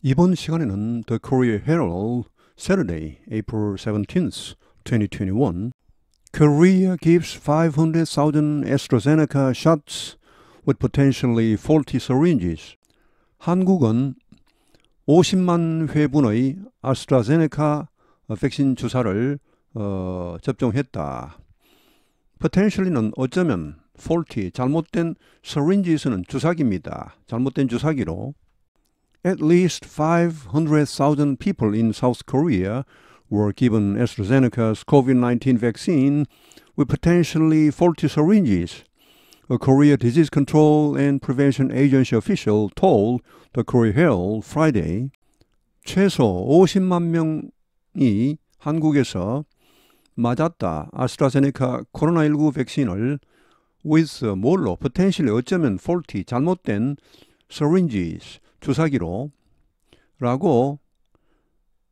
이번 시간에는 The Korea Herald, Saturday, April 17th, 2021 Korea gives 500,000 AstraZeneca shots with potentially faulty syringes 한국은 50만 회분의 아스트라제네카 백신 주사를 어, 접종했다. potentially는 어쩌면 faulty, 잘못된 syringes는 주사기입니다. 잘못된 주사기로 At least 500,000 people in South Korea were given AstraZeneca's COVID 19 vaccine with potentially faulty syringes. A Korea Disease Control and Prevention Agency official told the Korea Herald Friday 최소 50만 명이 한국에서 맞았다 아스트라제네카 코로나19 백신을 with 뭘로 potentially 어쩌면 faulty 잘못된 syringes 조사기록라고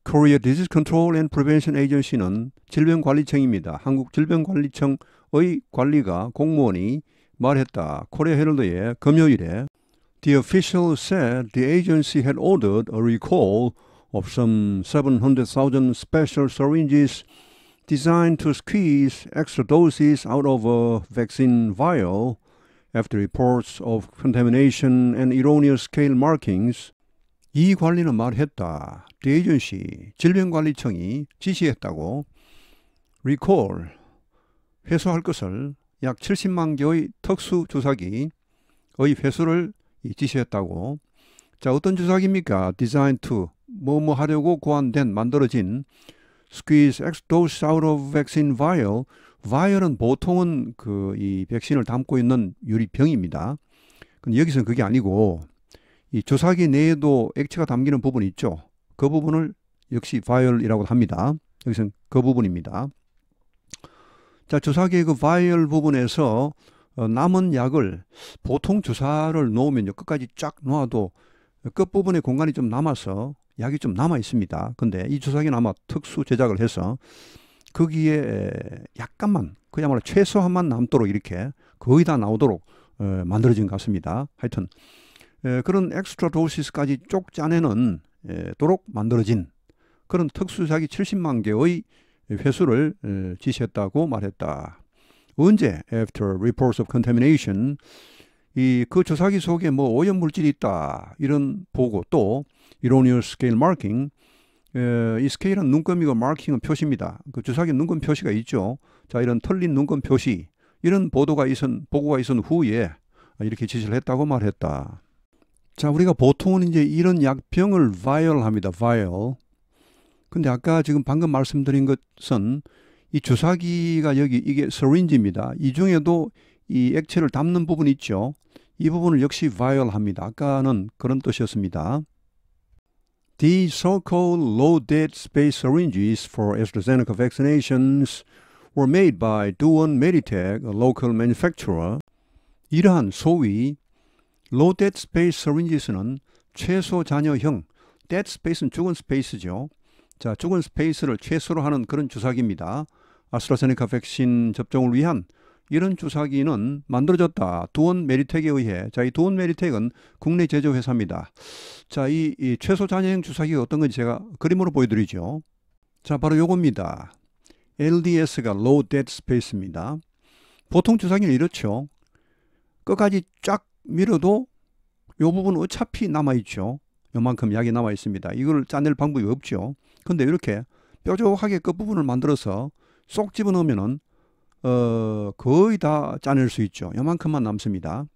Korea Disease Control and Prevention Agency는 질병관리청입니다. 한국질병관리청의 관리가 공무원이 말했다. 코리아 헤럴드의 금요일에 The official said the agency had ordered a recall of some 700,000 special syringes designed to squeeze extra doses out of a vaccine vial after reports of contamination and erroneous scale markings, 이 관리는 말했다. The e 질병관리청이 지시했다고 recall, 회수할 것을 약 70만 개의 특수 주사기의 회수를 지시했다고 자 어떤 주사기입니까? Designed to 뭐뭐 하려고 고안된 만들어진 squeeze X dose out of vaccine vial 바이얼은 보통은 그 이 백신을 담고 있는 유리병입니다. 근데 여기서는 그게 아니고 이 주사기 내에도 액체가 담기는 부분이 있죠. 그 부분을 역시 바이얼이라고 합니다. 여기서는 그 부분입니다. 자, 주사기의 그 바이얼 부분에서 어, 남은 약을 보통 주사를 놓으면요. 끝까지 쫙 놓아도 끝부분에 공간이 좀 남아서 약이 좀 남아 있습니다. 근데 이 주사기는 아마 특수 제작을 해서 거기에 약간만 그야말로 최소한만 남도록 이렇게 거의 다 나오도록 어, 만들어진 것 같습니다. 하여튼 그런 엑스트라 도시스까지 쪽 짜내는 도록 만들어진 그런 특수사기 70만 개의 회수를 어, 지시했다고 말했다. 언제 after reports of contamination 이 그 조사기 속에 뭐 오염 물질이 있다 이런 보고 또 erroneous 예, 이 스케일은 눈금이고 마킹은 표시입니다. 그 주사기 눈금 표시가 있죠. 자, 이런 털린 눈금 표시 이런 보도가 있은 보고가 있은 후에 이렇게 지시를 했다고 말했다. 자, 우리가 보통은 이제 이런 약병을 viol합니다. viol. 근데 아까 지금 방금 말씀드린 것은 이 주사기가 여기 이게 syringe입니다. 이 중에도 이 액체를 담는 부분 이 있죠. 이 부분을 역시 viol합니다. 아까는 그런 뜻이었습니다. the so-called loaded space syringes for AstraZeneca vaccinations were made by Duwon Meditech, a local manufacturer. 이러한 소위 loaded space syringes는 최소 잔여형, dead space는 죽은 스페이스죠. 자, 죽은 스페이스를 최소로 하는 그런 주사기입니다. 아스트라제네카 백신 접종을 위한 이런 주사기는 만들어졌다. 두원 메리텍에 의해. 자, 이 두원 메리텍은 국내 제조 회사입니다. 자, 이, 이 최소 잔여형 주사기가 어떤 건지 제가 그림으로 보여드리죠. 자, 바로 요겁니다. LDS가 Low Dead Space입니다. 보통 주사기는 이렇죠. 끝까지 쫙 밀어도 요 부분 어차피 남아있죠. 요만큼 약이 남아있습니다. 이걸 짜낼 방법이 없죠. 근데 이렇게 뾰족하게 끝부분을 만들어서 쏙 집어넣으면은 어, 거의 다 짜낼 수 있죠. 요만큼만 남습니다.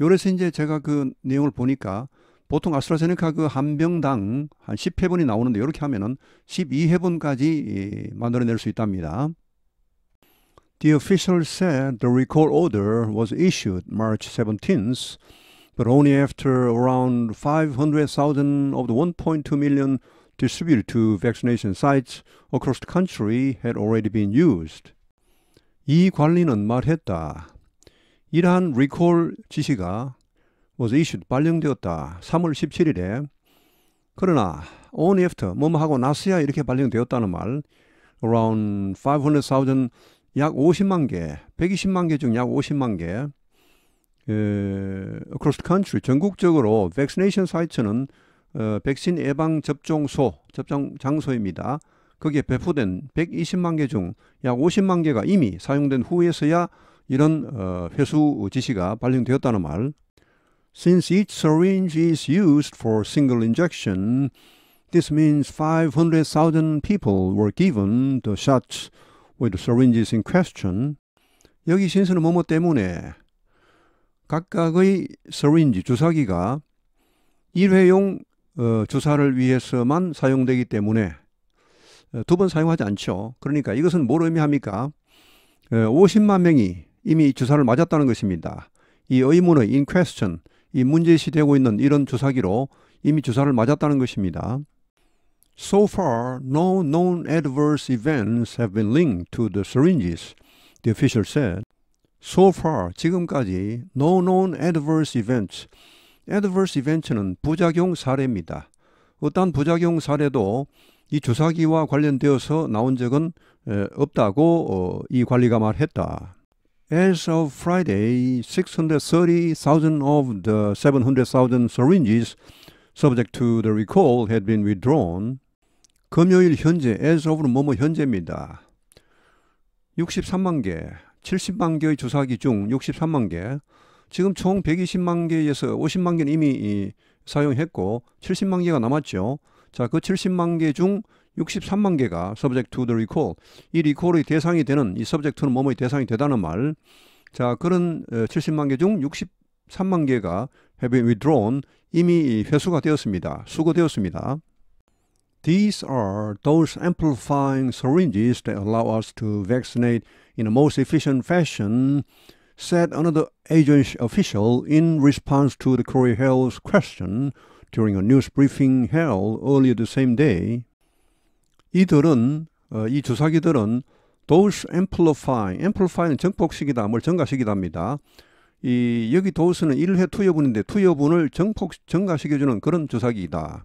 요래서 이제 제가 그 내용을 보니까 보통 아스트라제네카 그한 병당 한 10회분이 나오는데 이렇게 하면은 12회분까지 만들어낼 수 있답니다. The official said the recall order was issued March 17th, but only after around 500,000 of the 1.2 million distributed to vaccination sites across the country had already been used. 이 관리는 말했다. 이러한 리콜 지시가 was issued 발령되었다. 3월 17일에 그러나 only after 뭐뭐하고 나서야 이렇게 발령되었다는 말 around 500,000 약 50만 개, 120만 개 중 약 50만 개 에, across the country 전국적으로 vaccination 사이트는 어, 백신 예방 접종소 접종 장소입니다. 거기에 배포된 120만 개 중 약 50만 개가 이미 사용된 후에서야 이런 어, 회수 지시가 발령되었다는 말. Since each syringe is used for single injection, this means 500,000 people were given the shots with the syringes in question. 여기 신수는 뭐뭐 때문에 각각의 서린지 주사기가 일회용 어, 주사를 위해서만 사용되기 때문에 두번 사용하지 않죠. 그러니까 이것은 뭘 의미합니까? 50만 명이 이미 주사를 맞았다는 것입니다. 이 의문의 in question, 이 문제시되고 있는 이런 주사기로 이미 주사를 맞았다는 것입니다. So far, no known adverse events have been linked to the syringes, the official said. So far, 지금까지 no known adverse events, adverse event는 부작용 사례입니다. 어떤 부작용 사례도 이조사기와 관련되어서 나온 적은 없다고 어, 이 관리가 말했다. As of Friday, 630,000 of the 700,000 syringes subject to the recall had been withdrawn. 금요일 현재, as o f 뭐뭐 현재입니다. 63만 개, 70만 개의 주사기 중 63만 개, 지금 총 120만 개에서 50만 개는 이미 사용했고 70만 개가 남았죠. 자, 그 70만 개 중 63만 개가 subject to the recall. 이 recall의 대상이 되는 이 subject는 뭐뭐의 대상이 되다는 말. 자, 그런 70만 개 중 63만 개가 have been withdrawn 이미 회수가 되었습니다. 수거되었습니다. These are those amplifying syringes that allow us to vaccinate in t most efficient fashion, said another agency official in response to the Korea Health question during a news briefing held earlier the same day. 이들은 어, 이 주사기들은 t o s e amplify, amplify는 정폭식이다, 뭘증가시키다니다이 여기 도우스는 1회 투여분인데 투여분을 정폭 증가시켜주는 그런 주사기이다.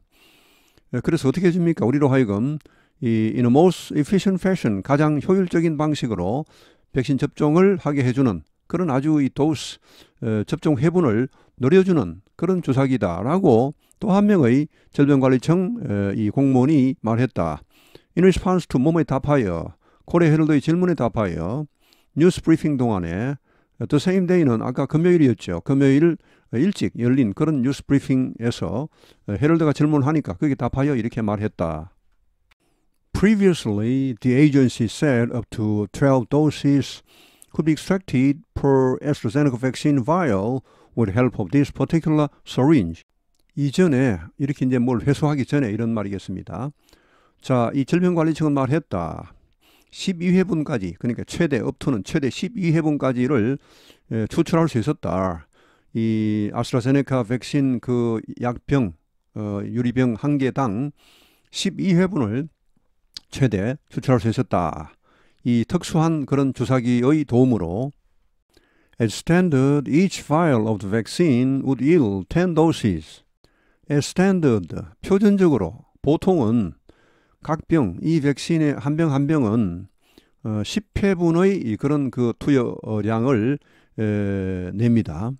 예, 그래서 어떻게 해줍니까? 우리로 하여금 이 in a most efficient fashion 가장 효율적인 방식으로 백신 접종을 하게 해주는 그런 아주 이 도우스 어, 접종 회분을 늘려주는 그런 주사기다라고 또한 명의 질병관리청 이 공무원이 말했다. In response to 몸에 답하여 코레 헤럴드의 질문에 답하여 뉴스 브리핑 동안에 또 세임데이는 아까 금요일이었죠. 금요일 일찍 열린 그런 뉴스 브리핑에서 헤럴드가 질문하니까 그게 답하여 이렇게 말했다. Previously, the agency said up to 12 doses could be extracted per AstraZeneca vaccine vial with help of this particular syringe. 이전에 이렇게 이제 뭘 회수하기 전에 이런 말이겠습니다. 자, 이 질병관리청은 말했다. 12회분까지 그러니까 최대 업투는 최대 12회분까지를 예, 추출할 수 있었다. 이 아스트라제네카 백신 그 약병 어, 유리병 한 개당 12회분을 최대 추출할 수 있었다. 이 특수한 그런 주사기의 도움으로 At standard, each vial of the vaccine would yield 10 doses. standard, 표준적으로 보통은 각 병, 이 백신의 한 병한 한 병은 어, 10회분의 그런 그 투여량을 에, 냅니다.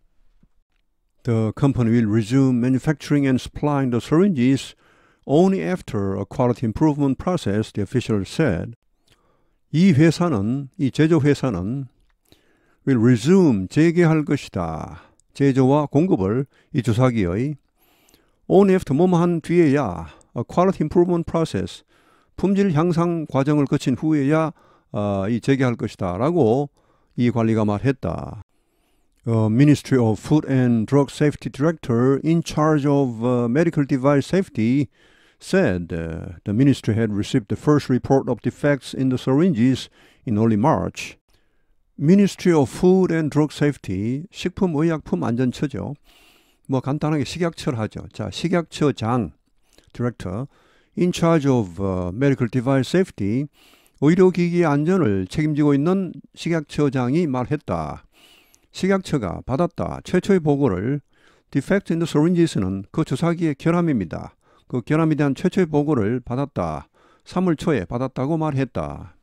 The company will resume manufacturing and supplying the syringes only after a quality improvement process, the official said. 이 회사는, 이 제조회사는 will resume, 재개할 것이다. 제조와 공급을 이 주사기의 only after 뭐뭐한 뒤에야 a quality improvement process 품질 향상 과정을 거친 후에야 어, 이 재개할 것이다라고 이 관리가 말했다. Uh, Ministry of Food and Drug Safety Director in charge of uh, medical device safety said uh, the ministry had received the first report of defects in the syringes in early March. Ministry of Food and Drug Safety 식품의약품 안전처죠. 뭐 간단하게 식약처를 하죠. 자, 식약처장 디렉터 in charge of 어, medical device safety 의료기기 안전을 책임지고 있는 식약처장이 말했다. 식약처가 받았다. 최초의 보고를 defect in the syringes는 그 주사기의 결함입니다. 그 결함에 대한 최초의 보고를 받았다. 3월 초에 받았다고 말했다.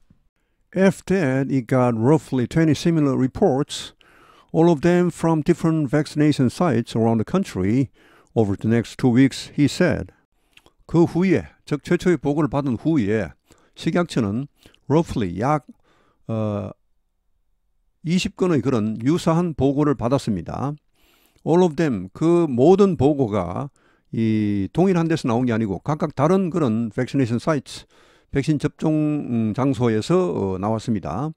After that, it got roughly 20 similar reports all of them from different vaccination sites around the country over the next two weeks, he said. 그 후에, 즉 최초의 보고를 받은 후에 식약처는 roughly 약 어, 20건의 그런 유사한 보고를 받았습니다. all of them 그 모든 보고가 이 동일한 데서 나온 게 아니고 각각 다른 그런 백시네이션 사이트 백신 접종 장소에서 어, 나왔습니다.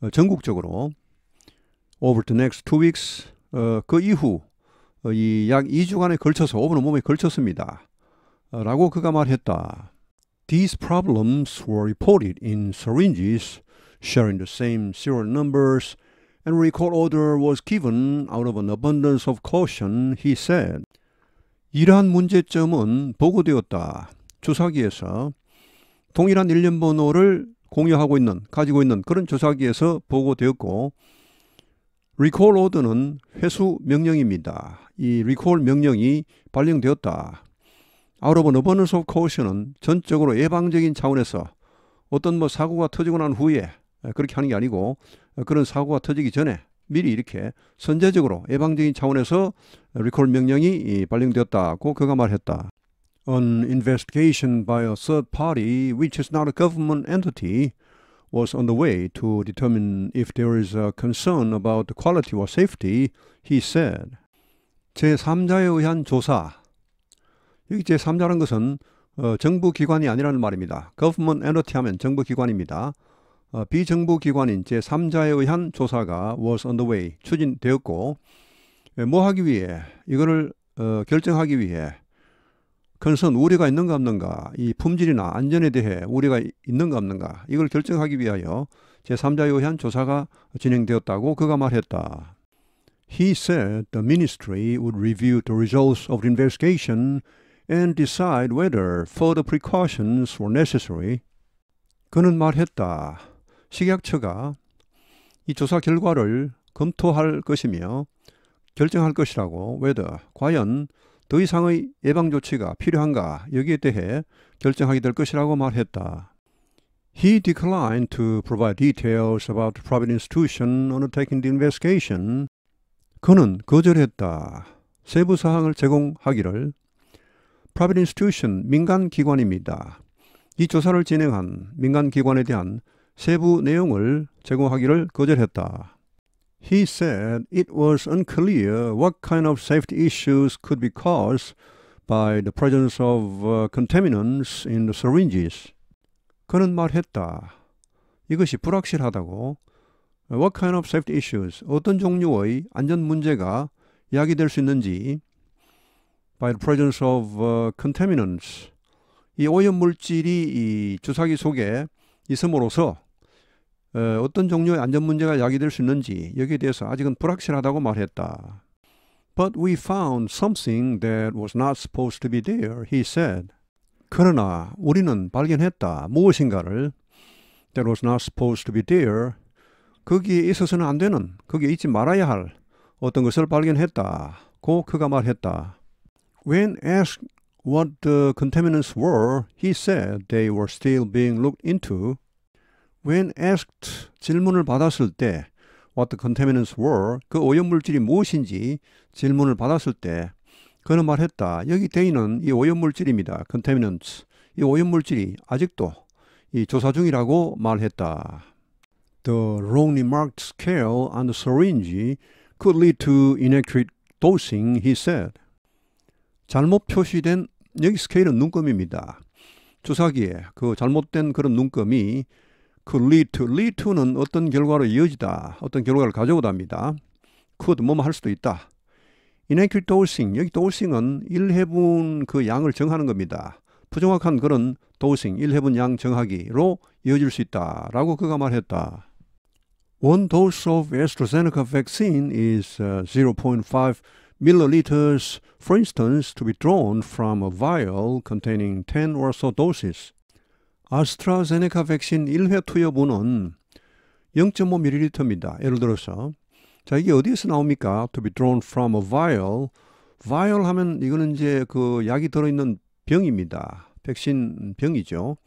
어, 전국적으로 over the next two weeks 어, 그 이후 어, 이약 2주간에 걸쳐서 오브는 몸에 걸쳤습니다. 어, 라고 그가 말했다. These problems were reported in syringes sharing the same serial numbers and recall order was given out of an abundance of caution, he said. 이러한 문제점은 보고되었다. 주사기에서 동일한 일련번호를 공유하고 있는, 가지고 있는 그런 주사기에서 보고되었고 recall order는 회수 명령입니다. 이 recall 명령이 발령되었다. out of an abundance of caution은 전적으로 예방적인 차원에서 어떤 뭐 사고가 터지고 난 후에 그렇게 하는 게 아니고 그런 사고가 터지기 전에 미리 이렇게 선제적으로 예방적인 차원에서 리콜 명령이 발령되었다고 그가 말했다. An investigation by a third party which is not a government entity was on the way to determine if there is a concern about the quality or safety, he said. 제3자에 의한 조사. 여기 제3자란 것은 어, 정부 기관이 아니라는 말입니다. government entity 하면 정부 기관입니다. 어, 비정부 기관인 제3자에 의한 조사가 was on the way 추진되었고 예, 뭐 하기 위해 이거를 어, 결정하기 위해 그것은 우려가 있는가 없는가, 이 품질이나 안전에 대해 우려가 있는가 없는가, 이걸 결정하기 위하여 제3자에 의한 조사가 진행되었다고 그가 말했다. He said the ministry would review the results of the investigation and decide whether further precautions were necessary. 그는 말했다. 식약처가 이 조사 결과를 검토할 것이며 결정할 것이라고 whether 과연 더 이상의 예방 조치가 필요한가 여기에 대해 결정하게 될 것이라고 말했다. He declined to provide details about the private institution undertaking the investigation. 그는 거절했다. 세부 사항을 제공하기를 private institution 민간 기관입니다. 이 조사를 진행한 민간 기관에 대한 세부 내용을 제공하기를 거절했다. He said it was unclear what kind of safety issues could be caused by the presence of uh, contaminants in the syringes. 그는 말했다. 이것이 불확실하다고. What kind of safety issues? 어떤 종류의 안전 문제가 야기될 수 있는지. By the presence of uh, contaminants. 이 오염 물질이 이 주사기 속에 있음으로써 어떤 종류의 안전 문제가 야기될 수 있는지 여기에 대해서 아직은 불확실하다고 말했다. But we found something that was not supposed to be there, he said. 그러나 우리는 발견했다. 무엇인가를 that was not supposed to be there. 거기에 있어서는 안 되는, 거기에 있지 말아야 할 어떤 것을 발견했다. 고 그가 말했다. When asked what the contaminants were, he said they were still being looked into. When asked 질문을 받았을 때 what the contaminants were 그 오염물질이 무엇인지 질문을 받았을 때 그는 말했다. 여기 데이는 이 오염물질입니다. contaminants 이 오염물질이 아직도 이 조사 중이라고 말했다. The wrongly marked scale on the syringe could lead to inaccurate dosing, he said. 잘못 표시된 여기 스케일은 눈금입니다. 주사기에 그 잘못된 그런 눈금이 그 lead to, lead to는 어떤 결과로 이어지다, 어떤 결과를 가져오답니다. could 뭐뭐 할 수도 있다. inaccurate dosing, 여기 dosing은 1회분 그 양을 정하는 겁니다. 부정확한 그런 도싱 1회분 양 정하기로 이어질 수 있다라고 그가 말했다. One dose of AstraZeneca vaccine is 0.5 milliliters, for instance, to be drawn from a vial containing 10 or so doses. 아스트라제네카 백신 1회 투여분은 0.5ml입니다. 예를 들어서 자 이게 어디에서 나옵니까? To be drawn from a vial. vial 하면 이거는 이제 그 약이 들어있는 병입니다. 백신 병이죠.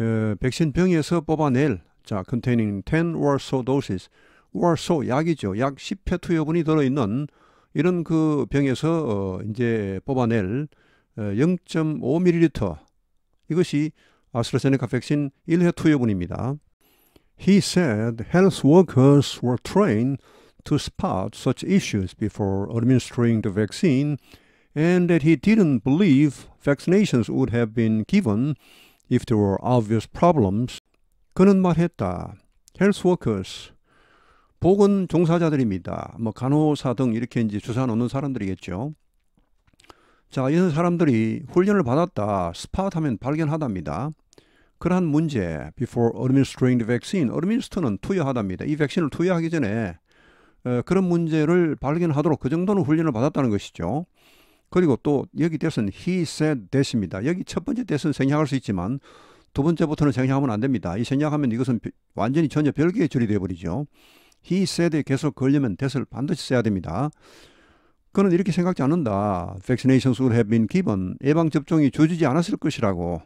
에, 백신 병에서 뽑아낼 자 containing 10 or so doses or so 약이죠. 약 10회 투여분이 들어있는 이런 그 병에서 어, 이제 뽑아낼 0.5ml 이것이 아스트라제네카 백신 1회 투여분입니다. He said health workers were trained to spot such issues before administering the vaccine and that he didn't believe vaccinations would have been given if there were obvious problems. 그는 말했다. health workers, 보건 종사자들입니다. 뭐 간호사 등 이렇게 이제 주사 놓는 사람들이겠죠. 자, 이런 사람들이 훈련을 받았다. 스팟하면 발견하답니다. 그러한 문제, before administering the vaccine, administer는 투여하답니다. 이 백신을 투여하기 전에 에, 어, 그런 문제를 발견하도록 그 정도는 훈련을 받았다는 것이죠. 그리고 또 여기 대선 he said that입니다. 여기 첫 번째 대선 생략할 수 있지만 두 번째부터는 생략하면 안 됩니다. 이 생략하면 이것은 완전히 전혀 별개의 줄이 되어버리죠. he said에 계속 걸리면 t h 을 반드시 써야 됩니다. 그는 이렇게 생각지 않는다. Vaccinations would have been given. 예방접종이 주어지지 않았을 것이라고.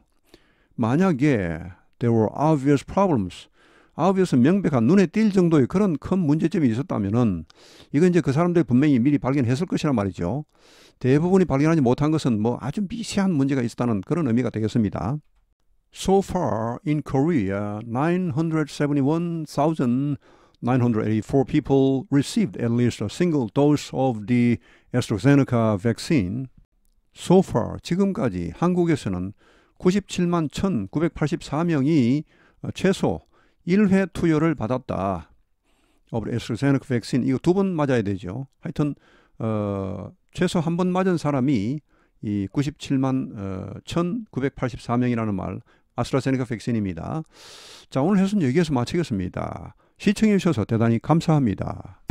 만약에 there were obvious problems. o b v i o u s 명백한 눈에 띌 정도의 그런 큰 문제점이 있었다면은 이건 이제 그 사람들이 분명히 미리 발견했을 것이란 말이죠. 대부분이 발견하지 못한 것은 뭐 아주 미세한 문제가 있었다는 그런 의미가 되겠습니다. So far in Korea, 971,000 984 people received at least a single dose of the AstraZeneca vaccine. So far, 지금까지 한국에서는 97만 1,984명이 최소 1회 투여를 받았다. of AstraZeneca vaccine. 이거 두 번 맞아야 되죠. 하여튼 어, 최소 한 번 맞은 사람이 이 97만 어, 1,984명이라는 말 아스트라제네카 백신입니다. 자 오늘 해수는 여기에서 마치겠습니다. 시청해 주셔서 대단히 감사합니다.